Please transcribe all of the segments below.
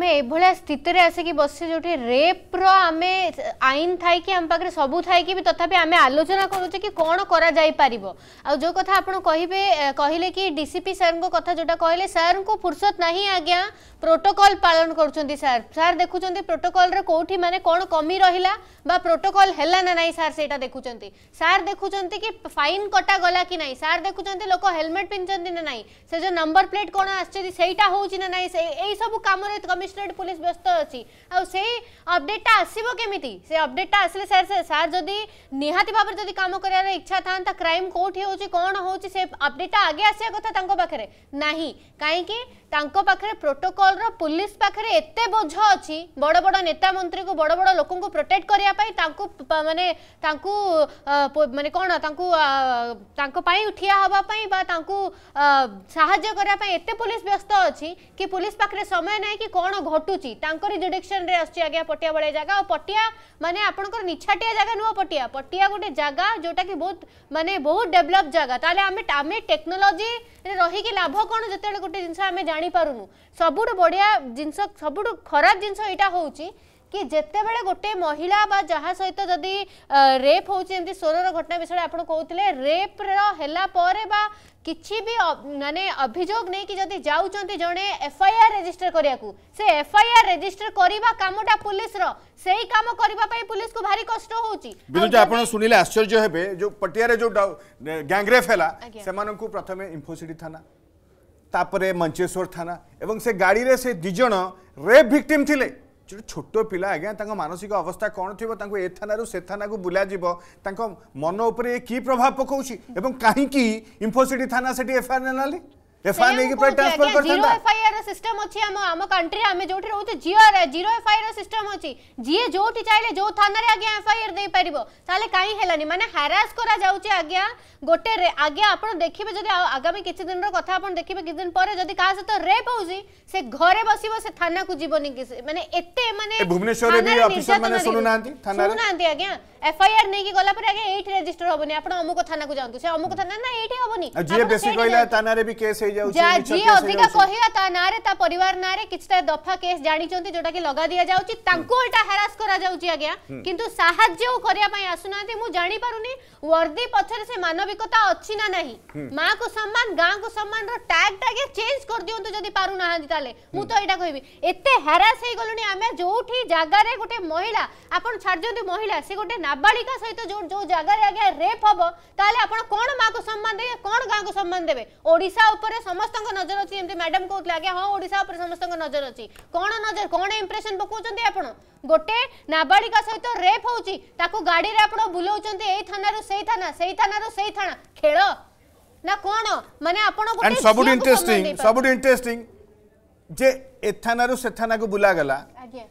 स्थितर आसिक बस जो रेप रे आईन थाई कि आम पाखे सबू थाए कि तथा आम आलोचना करूचे कि कौन कर जो कथ कहे कहले कि डीसीपी सर कथ जो कहले सर को फुर्सत ना आज्ञा प्रोटोकल पालन कर सार देखुं प्रोटोकल कौटी मानते कौन कमी रहा प्रोटोकल है देखुं सार देखुं कि फाइन कटा गला कि ना सार देखुं लोक हेलमेट पिंधन ना ना से जो नंबर प्लेट कौन आई हो ना सब कम कमिश्नरेट पुलिस व्यस्त अच्छी अबडेट आसो से अबडेटा सार जदि निहाती भाव में कम कर इच्छा था क्राइम कौट हो कौन हो अबडेट आगे आसा कथा ना कहीं प्रोटोकल पुलिस पाखे एत बोझ अच्छी बड़ बड़ नेता मंत्री को बड़ बड़ लोक प्रोटेक्ट करने मानने मानने कौन उठिया हाँपाई सात पुलिस व्यस्त अच्छी कि पुलिस पाखे समय ना कि कौन ঘটুচি তাঁকর জুডিকশনরে আসছে আজ্ঞা পটিয়াবলিয়া জায়গা আর পটিয়া মানে আপনার নিছাটিয়া জায়গা নুহ পটিয়া পটিয়া গোটে জায়গা যেটা কি বহুত মানে বহুত ডেভেলপ জায়গা তাহলে আমি আমি টেকনোলোজি রহিকি লাভ কোণ যেতবে গোটে জিনিস আমি জাঁপারুনু সবুঠ বড়িয়া জিনিস সবুঠ খারাপ জিনিস এটা হচ্ছে कि जिते बड़े गोटे महिला जहाँ सहित जदि रेप होती सोरर घटना विषय आप कहते रेप्रेलापर किसी भी मानने अभोग नहीं कि जदि जाऊँ जड़े एफआईआर रेजिस्टर करा से एफआईआर रेजिस्टर करवा कमटा पुलिस सही कम करने पुलिस को भारी कष्ट होने शुणिले आश्चर्य हे जो पटिया जो गैंगरेप है से प्रथम इंफोसीडी थाना तापर मंचेश्वर थाना और से गाड़ी से दिज रेप भिक्टीम थी जो छोट पा आज्ञा मानसिक अवस्था कौन थी ए थानू से थाना को बुला मन उपर कि प्रभाव पकाऊँ कहीं इनफोसीटी थाना से एफआईआर ना एफआईआर नहीं ट्रांसफर कर सिस्टम अच्छी आम आम कंट्री आम जो रोचे जीरो एफआईआर सिस्टम अच्छी जी जो चाहिए जो थाना रे आज्ञा एफआईआर दे पार ताले कहीं हेलानी माने हारास करा गोटे रे आज्ञा आपण देखिबे जब आगामी किसी दिन रो कथा आपण देखिबे किसी दिन पर जब क्या तो रेप हो से घरे बसिबो से थाना को जीवन माने एते माने भुवनेश्वर रे भी ऑफिसर माने सुनु नांती थाना रे सुनु नांती आज्ञा এফআইআর নেকি গলা পরে আগে এইটি রেজিস্টার হবনি আপন অমুক থানা কো যান্তু সে অমুক থানা না এইটি হবনি যে বেশি কইলা তা নারে বি কেস হই যাউছি যা জি অধিকা কহিয়া তা নারে তা পরিবার নারে কিছটা দফা কেস জানিছন্তি যোটা কি লগা দিয়া যাউছি তাঙ্কু উল্টা হ্যারাস করা যাউছি আজ্ঞা কিন্তু সাহায্য করিয়া পাই আসুনাতে মু জানি পারুনি ওয়ার্দি পছরে সে মানবিকতা অছি না নাহি মা কো সম্মান গাঁ কো সম্মান র ট্যাগ টাকে চেঞ্জ কর দিওন্তু যদি পারু নাহান্তি তালে মু তো এটা কইবি এতে হ্যারাস হই গলুনি আমি যোঠি জাগারে গোটে মহিলা আপন ছাড় মহিলা সে গোটে नाबालिका सहित जो जो जगार आज्ञा रेप हम ताल आप कौन माँ को सम्मान देवे कौन गाँ को सम्मान देवे ओडा उपर समस्त नजर अच्छी एमती मैडम कहते आज्ञा हाँ ओडा उपर समस्त नजर अच्छी कौन नजर कौन इंप्रेसन पकाउं आप गोटे नाबालिका सहित रेप हो गाड़ी में आप बुलाऊं यही थाना से थाना से थाना से थाना खेल ना कौन माने आपण गोटे सबुड इंटरेस्टिंग सबुड इंटरेस्टिंग जे ए थाना से थाना को बुला गला आज्ञा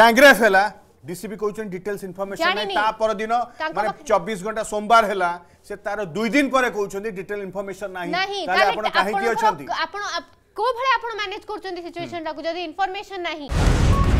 गैंगरेप हैला ডিসিপি কইছেন ডিটেলস ইনফরমেশন তা পরদিন মানে 24 ঘন্টা সোমবার হেলা সে তার দুই দিন পরে কইছেন ডিটেল ইনফরমেশন নাই তাহলে আপন কাহে কি অছন্তি আপন কোভাবে আপন ম্যানেজ করছেন সিচুয়েশন টাকু যদি ইনফরমেশন নাই